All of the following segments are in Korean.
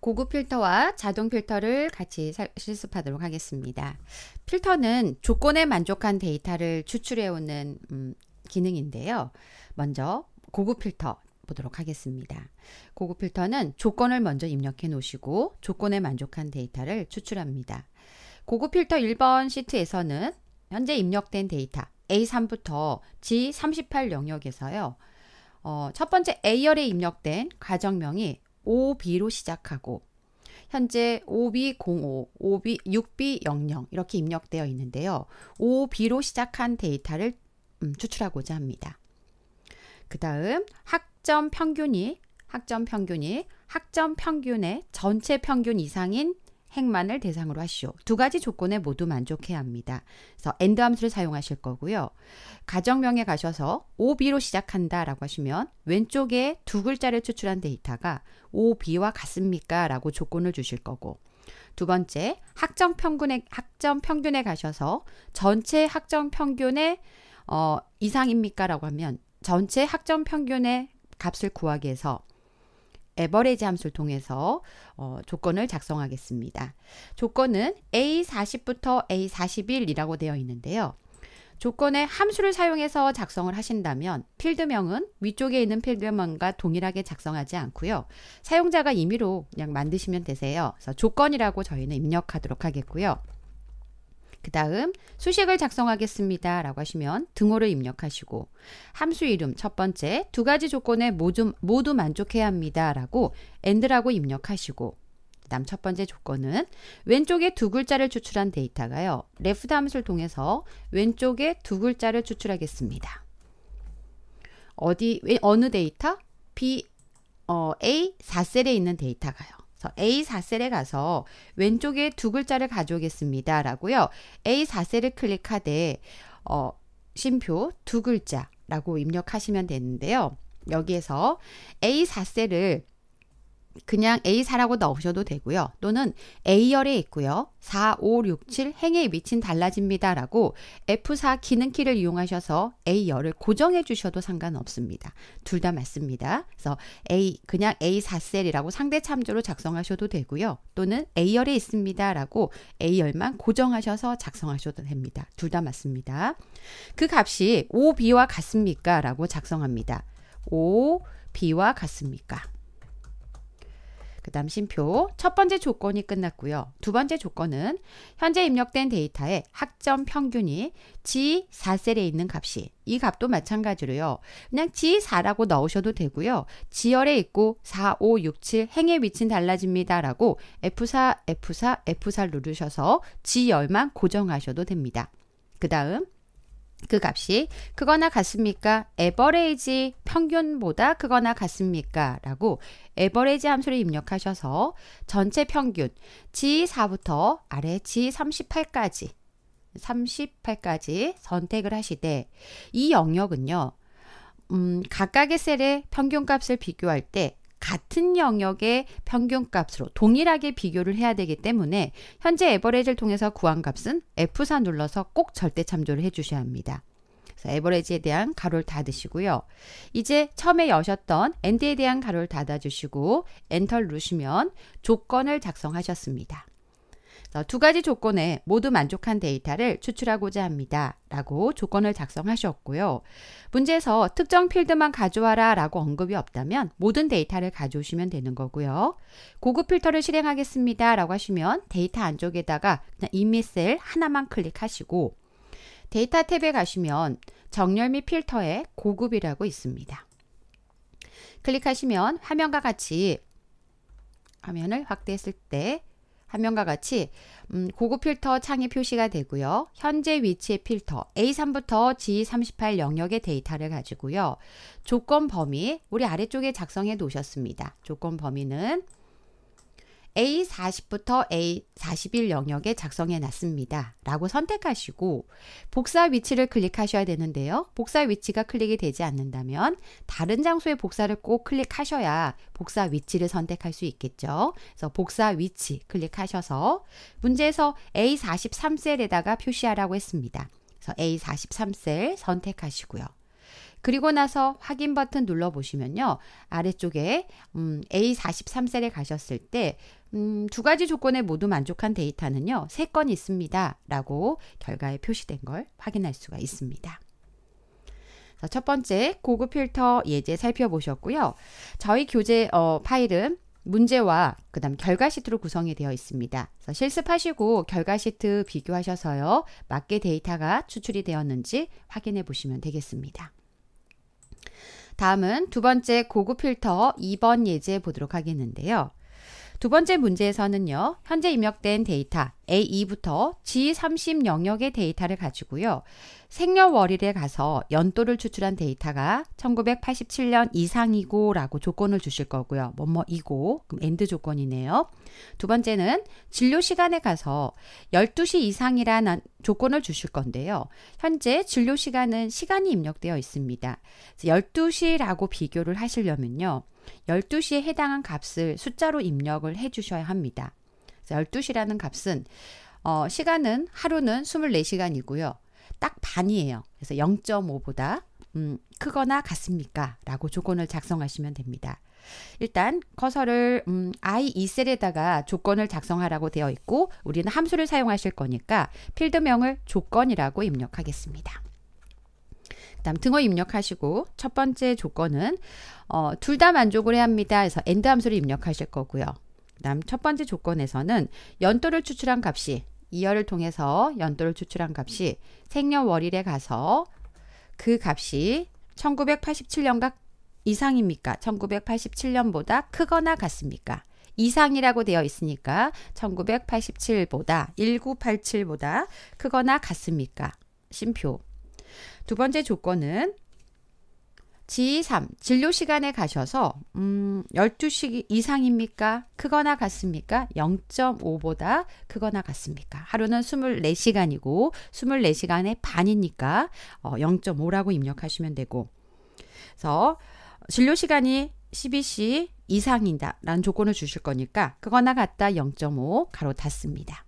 고급 필터와 자동 필터를 같이 실습하도록 하겠습니다. 필터는 조건에 만족한 데이터를 추출해오는 음, 기능인데요. 먼저 고급 필터 보도록 하겠습니다. 고급 필터는 조건을 먼저 입력해 놓으시고 조건에 만족한 데이터를 추출합니다. 고급 필터 1번 시트에서는 현재 입력된 데이터 A3부터 G38 영역에서요. 어, 첫 번째 A열에 입력된 가정명이 OB로 시작하고 현재 5B05, 5B, 6B00 이렇게 입력되어 있는데요. 5B로 시작한 데이터를 음, 추출하고자 합니다. 그 다음 학점 평균이 학점 평균이 학점 평균의 전체 평균 이상인 핵만을 대상으로 하시오. 두 가지 조건에 모두 만족해야 합니다. 그래서 엔드 함수를 사용하실 거고요. 가정명에 가셔서 OB로 시작한다 라고 하시면 왼쪽에 두 글자를 추출한 데이터가 OB와 같습니까? 라고 조건을 주실 거고 두 번째, 학점 평균에, 학점 평균에 가셔서 전체 학점 평균의 어, 이상입니까? 라고 하면 전체 학점 평균의 값을 구하기 위해서 에버레지 함수를 통해서 어, 조건을 작성하겠습니다. 조건은 A40부터 A41이라고 되어 있는데요. 조건에 함수를 사용해서 작성을 하신다면 필드명은 위쪽에 있는 필드명과 동일하게 작성하지 않고요. 사용자가 임의로 그냥 만드시면 되세요. 그래서 조건이라고 저희는 입력하도록 하겠고요. 그 다음 수식을 작성하겠습니다. 라고 하시면 등호를 입력하시고 함수 이름 첫 번째 두 가지 조건에 모두, 모두 만족해야 합니다. 라고 end라고 입력하시고 그 다음 첫 번째 조건은 왼쪽에 두 글자를 추출한 데이터가요. left 함수를 통해서 왼쪽에 두 글자를 추출하겠습니다. 어디 어느 데이터? B, 어, A4셀에 있는 데이터가요. A4셀에 가서 왼쪽에 두 글자를 가져오겠습니다. 라고요. A4셀을 클릭하되 어, 심표 두 글자라고 입력하시면 되는데요. 여기에서 A4셀을 그냥 A4라고 넣으셔도 되고요. 또는 A열에 있고요. 4, 5, 6, 7행에 위치는 달라집니다라고 F4 기능키를 이용하셔서 A열을 고정해 주셔도 상관없습니다. 둘 다 맞습니다. 그래서 A 그냥 A4셀이라고 상대 참조로 작성하셔도 되고요. 또는 A열에 있습니다라고 A열만 고정하셔서 작성하셔도 됩니다. 둘 다 맞습니다. 그 값이 5, B와 같습니까? 라고 작성합니다. 5, B와 같습니까? 그 다음 심표 첫 번째 조건이 끝났고요. 두 번째 조건은 현재 입력된 데이터의 학점 평균이 G4셀에 있는 값이 이 값도 마찬가지로요. 그냥 G4라고 넣으셔도 되고요. 지열에 있고 4, 5, 6, 7 행의 위치는 달라집니다. 라고 F4, F4, F4 누르셔서 지열만 고정하셔도 됩니다. 그 다음 그 값이 크거나 같습니까? 에버레이지 평균보다 크거나 같습니까? 라고 에버레이지 함수를 입력하셔서 전체 평균 G4부터 아래 G38까지 38까지 선택을 하시되 이 영역은요. 음, 각각의 셀의 평균값을 비교할 때 같은 영역의 평균값으로 동일하게 비교를 해야 되기 때문에 현재 에버레이지를 통해서 구한 값은 F4 눌러서 꼭 절대 참조를 해주셔야 합니다. 에버레지에 대한 가로를 닫으시고요. 이제 처음에 여셨던 엔드에 대한 가로를 닫아주시고 엔터를 누르시면 조건을 작성하셨습니다. 어, 두 가지 조건에 모두 만족한 데이터를 추출하고자 합니다. 라고 조건을 작성하셨고요. 문제에서 특정 필드만 가져와라 라고 언급이 없다면 모든 데이터를 가져오시면 되는 거고요. 고급 필터를 실행하겠습니다 라고 하시면 데이터 안쪽에다가 이미 셀 하나만 클릭하시고 데이터 탭에 가시면 정렬 및 필터에 고급이라고 있습니다. 클릭하시면 화면과 같이 화면을 확대했을 때 화면과 같이 음, 고급 필터 창이 표시가 되고요. 현재 위치의 필터 A3부터 G38 영역의 데이터를 가지고요. 조건 범위 우리 아래쪽에 작성해 놓으셨습니다. 조건 범위는 A40부터 A41 영역에 작성해 놨습니다. 라고 선택하시고 복사 위치를 클릭하셔야 되는데요. 복사 위치가 클릭이 되지 않는다면 다른 장소에 복사를 꼭 클릭하셔야 복사 위치를 선택할 수 있겠죠. 그래서 복사 위치 클릭하셔서 문제에서 A43셀에다가 표시하라고 했습니다. 그래서 A43셀 선택하시고요. 그리고 나서 확인 버튼 눌러 보시면요. 아래쪽에 음, A43셀에 가셨을 때 음, 두 가지 조건에 모두 만족한 데이터는요. 세 건 있습니다. 라고 결과에 표시된 걸 확인할 수가 있습니다. 첫 번째 고급 필터 예제 살펴보셨고요. 저희 교재 어, 파일은 문제와 그 다음 결과 시트로 구성이 되어 있습니다. 그래서 실습하시고 결과 시트 비교하셔서요. 맞게 데이터가 추출이 되었는지 확인해 보시면 되겠습니다. 다음은 두 번째 고급 필터 2번 예제 보도록 하겠는데요. 두 번째 문제에서는요. 현재 입력된 데이터 A2부터 G30 영역의 데이터를 가지고요. 생년월일에 가서 연도를 추출한 데이터가 1987년 이상이고 라고 조건을 주실 거고요. 뭐뭐이고 그럼 엔드 조건이네요. 두 번째는 진료 시간에 가서 12시 이상이라는 조건을 주실 건데요. 현재 진료 시간은 시간이 입력되어 있습니다. 12시라고 비교를 하시려면요. 12시에 해당한 값을 숫자로 입력을 해 주셔야 합니다. 12시라는 값은 어, 시간은 하루는 24시간이고요. 딱 반이에요. 그래서 0.5보다 음, 크거나 같습니까? 라고 조건을 작성하시면 됩니다. 일단 커서를 음, I2셀에다가 조건을 작성하라고 되어 있고 우리는 함수를 사용하실 거니까 필드명을 조건이라고 입력하겠습니다. 다 등호 입력하시고 첫 번째 조건은 어, 둘 다 만족을 해야 합니다. 그래서 엔드 함수를 입력하실 거고요. 그다음 첫 번째 조건에서는 연도를 추출한 값이 이열을 통해서 연도를 추출한 값이 생년월일에 가서 그 값이 1987년과 이상입니까? 1987년보다 크거나 같습니까? 이상이라고 되어 있으니까 1987보다 1987보다 크거나 같습니까? 심표 두 번째 조건은 G3 진료 시간에 가셔서 음 12시 이상입니까? 크거나 같습니까? 0.5보다 크거나 같습니까? 하루는 24시간이고 24시간의 반이니까 어 0.5라고 입력하시면 되고 그래서 진료 시간이 12시 이상이다라는 조건을 주실 거니까 크거나 같다 0.5 가로 닫습니다.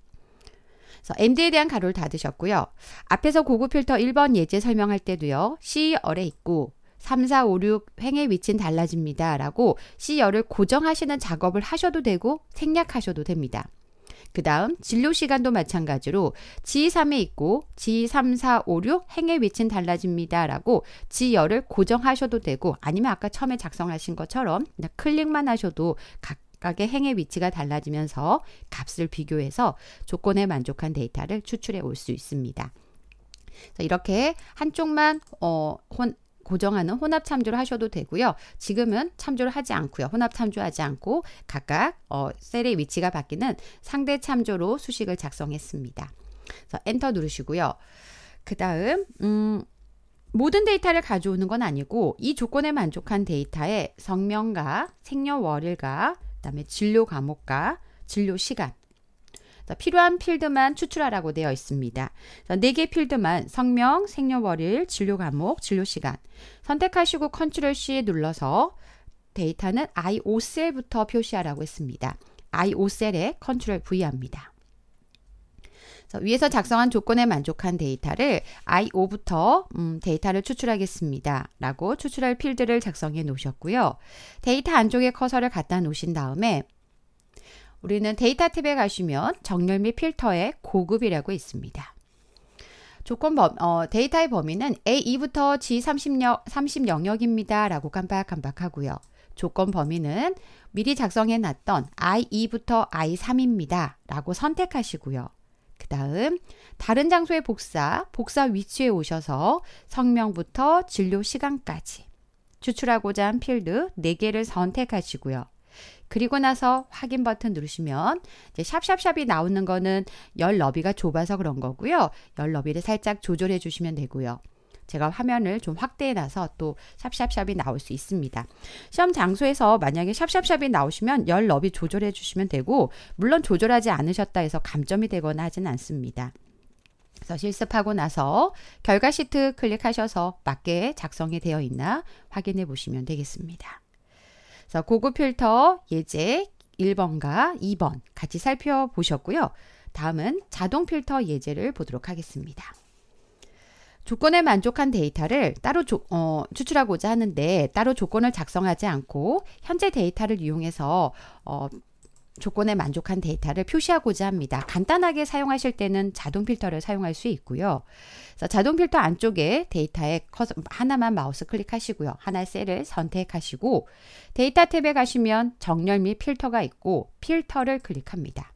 그래서 MD에 대한 가로를 닫으셨고요. 앞에서 고급 필터 1번 예제 설명할 때도요. C 열에 있고 3, 4, 5, 6 횡의 위치는 달라집니다. 라고 C열을 고정하시는 작업을 하셔도 되고 생략하셔도 됩니다. 그 다음 진료 시간도 마찬가지로 G3에 있고 G3, 4, 5, 6 행의 위치는 달라집니다. 라고 G열을 고정하셔도 되고 아니면 아까 처음에 작성하신 것처럼 클릭만 하셔도 각 각각의 행의 위치가 달라지면서 값을 비교해서 조건에 만족한 데이터를 추출해 올 수 있습니다. 이렇게 한쪽만 어, 혼, 고정하는 혼합 참조를 하셔도 되고요. 지금은 참조를 하지 않고요. 혼합 참조하지 않고 각각 어, 셀의 위치가 바뀌는 상대 참조로 수식을 작성했습니다. 그래서 엔터 누르시고요. 그 다음 음, 모든 데이터를 가져오는 건 아니고 이 조건에 만족한 데이터에 성명과 생년월일과 그다음에 진료 과목과 진료 시간 필요한 필드만 추출하라고 되어 있습니다. 네 개 필드만 성명, 생년월일, 진료 과목, 진료 시간 선택하시고 컨트롤 C 눌러서 데이터는 I5셀부터 표시하라고 했습니다. I5셀에 컨트롤 V 합니다. 위에서 작성한 조건에 만족한 데이터를 IO부터 음, 데이터를 추출하겠습니다. 라고 추출할 필드를 작성해 놓으셨고요. 데이터 안쪽에 커서를 갖다 놓으신 다음에 우리는 데이터 탭에 가시면 정렬 및 필터의 고급이라고 있습니다. 조건 범, 어, 데이터의 범위는 A2부터 G30 30 영역입니다. 라고 깜빡깜빡 하고요. 조건 범위는 미리 작성해 놨던 I2부터 I3입니다. 라고 선택하시고요. 다음 다른 장소의 복사, 복사 위치에 오셔서 성명부터 진료 시간까지 추출하고자 한 필드 4개를 선택하시고요. 그리고 나서 확인 버튼 누르시면 이제 샵샵샵이 나오는 거는 열 너비가 좁아서 그런 거고요. 열 너비를 살짝 조절해 주시면 되고요. 제가 화면을 좀 확대해놔서 또 샵샵샵이 나올 수 있습니다. 시험 장소에서 만약에 샵샵샵이 나오시면 열 너비 조절해 주시면 되고 물론 조절하지 않으셨다 해서 감점이 되거나 하진 않습니다. 그래서 실습하고 나서 결과 시트 클릭하셔서 맞게 작성이 되어 있나 확인해 보시면 되겠습니다. 그래서 고급 필터 예제 1번과 2번 같이 살펴보셨고요. 다음은 자동 필터 예제를 보도록 하겠습니다. 조건에 만족한 데이터를 따로 조, 어, 추출하고자 하는데 따로 조건을 작성하지 않고 현재 데이터를 이용해서 어, 조건에 만족한 데이터를 표시하고자 합니다. 간단하게 사용하실 때는 자동 필터를 사용할 수 있고요. 자동 필터 안쪽에 데이터에 하나만 마우스 클릭하시고요. 하나의 셀을 선택하시고 데이터 탭에 가시면 정렬 및 필터가 있고 필터를 클릭합니다.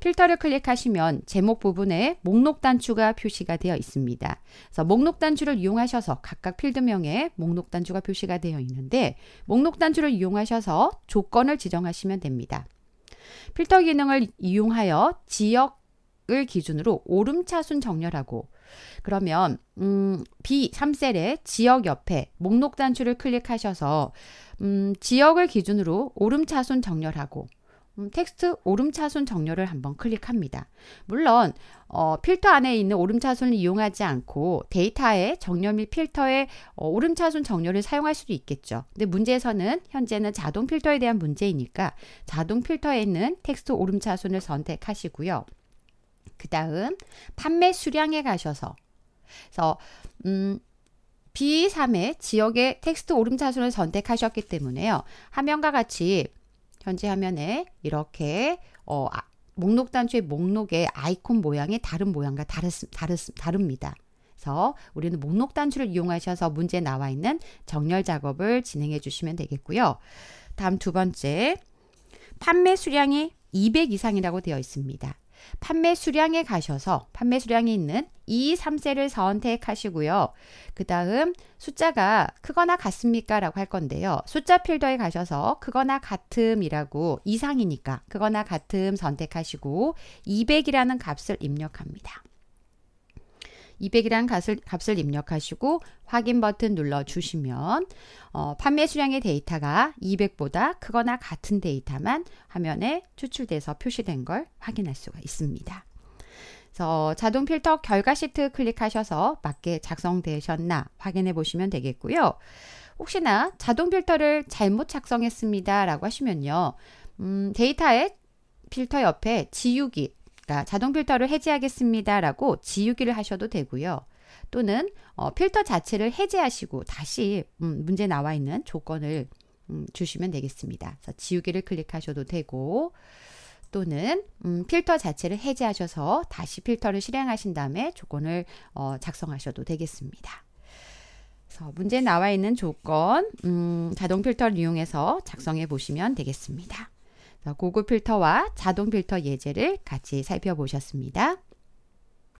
필터를 클릭하시면 제목 부분에 목록 단추가 표시가 되어 있습니다. 그래서 목록 단추를 이용하셔서 각각 필드명에 목록 단추가 표시가 되어 있는데 목록 단추를 이용하셔서 조건을 지정하시면 됩니다. 필터 기능을 이용하여 지역을 기준으로 오름차순 정렬하고 그러면 음, B3셀의 지역 옆에 목록 단추를 클릭하셔서 음, 지역을 기준으로 오름차순 정렬하고 음, 텍스트 오름차순 정렬을 한번 클릭합니다. 물론 어, 필터 안에 있는 오름차순을 이용하지 않고 데이터의 정렬 및 필터의 어, 오름차순 정렬을 사용할 수도 있겠죠. 근데 문제에서는 현재는 자동 필터에 대한 문제이니까 자동 필터에 있는 텍스트 오름차순을 선택하시고요. 그 다음 판매 수량에 가셔서 그래서 음, B3의 지역의 텍스트 오름차순을 선택하셨기 때문에요. 화면과 같이 현재 화면에 이렇게 어, 아, 목록 단추의 목록의 아이콘 모양이 다른 모양과 다르, 다르, 다릅니다. 그래서 우리는 목록 단추를 이용하셔서 문제 나와 있는 정렬 작업을 진행해 주시면 되겠고요. 다음 두 번째, 판매 수량이 200 이상이라고 되어 있습니다. 판매 수량에 가셔서 판매 수량이 있는 2, 3세를 선택하시고요. 그 다음 숫자가 크거나 같습니까? 라고 할 건데요. 숫자 필더에 가셔서 크거나 같음이라고 이상이니까 크거나 같음 선택하시고 200이라는 값을 입력합니다. 2 0 0이란 값을, 값을 입력하시고 확인 버튼 눌러주시면 어, 판매 수량의 데이터가 200보다 크거나 같은 데이터만 화면에 추출돼서 표시된 걸 확인할 수가 있습니다. 그래서 자동 필터 결과 시트 클릭하셔서 맞게 작성되셨나 확인해 보시면 되겠고요. 혹시나 자동 필터를 잘못 작성했습니다 라고 하시면요. 음, 데이터에 필터 옆에 지우기 싶다. 자동 필터를 해제하겠습니다라고 지우기를 하셔도 되고요. 또는 어, 필터 자체를 해제하시고 다시 음, 문제 나와 있는 조건을 음, 주시면 되겠습니다. 그래서 지우기를 클릭하셔도 되고 또는 음, 필터 자체를 해제하셔서 다시 필터를 실행하신 다음에 조건을 어, 작성하셔도 되겠습니다. 문제 나와 있는 조건 음, 자동 필터를 이용해서 작성해 보시면 되겠습니다. 고급 필터와 자동 필터 예제를 같이 살펴보셨습니다.